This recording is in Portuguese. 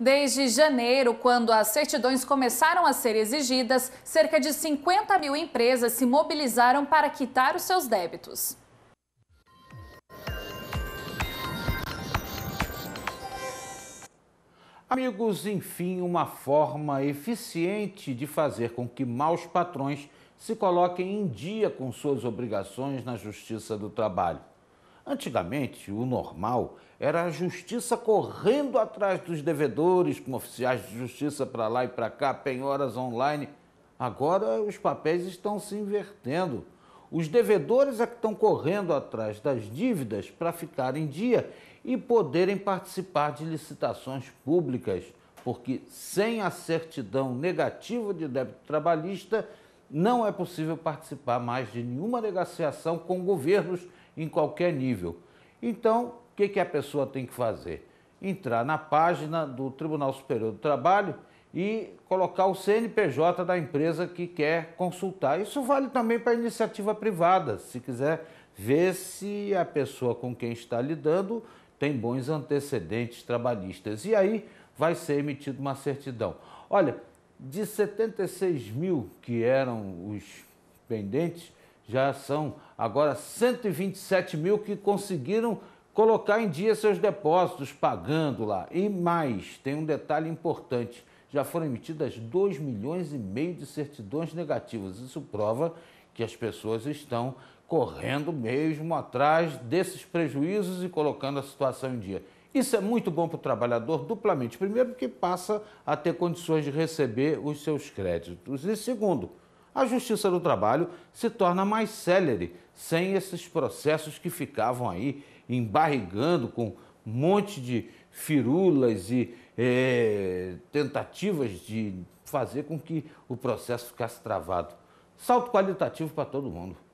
Desde janeiro, quando as certidões começaram a ser exigidas, cerca de 50 mil empresas se mobilizaram para quitar os seus débitos. Amigos, enfim, uma forma eficiente de fazer com que maus patrões se coloquem em dia com suas obrigações na Justiça do Trabalho. Antigamente, o normal era a justiça correndo atrás dos devedores, com oficiais de justiça para lá e para cá, penhoras online. Agora os papéis estão se invertendo. Os devedores é que estão correndo atrás das dívidas para ficar em dia e poderem participar de licitações públicas, porque sem a certidão negativa de débito trabalhista não é possível participar mais de nenhuma negociação com governos em qualquer nível. Então, o que, que a pessoa tem que fazer? Entrar na página do Tribunal Superior do Trabalho e colocar o CNPJ da empresa que quer consultar. Isso vale também para iniciativa privada, se quiser ver se a pessoa com quem está lidando tem bons antecedentes trabalhistas. E aí vai ser emitida uma certidão. Olha, de 76 mil que eram os pendentes, já são agora 127 mil que conseguiram colocar em dia seus depósitos, pagando lá. E mais, tem um detalhe importante: já foram emitidas 2 milhões e meio de certidões negativas. Isso prova que as pessoas estão correndo mesmo atrás desses prejuízos e colocando a situação em dia. Isso é muito bom para o trabalhador duplamente. Primeiro, porque passa a ter condições de receber os seus créditos. E segundo, a Justiça do Trabalho se torna mais célere, sem esses processos que ficavam aí embarrigando com um monte de firulas e é, tentativas de fazer com que o processo ficasse travado. Salto qualitativo para todo mundo.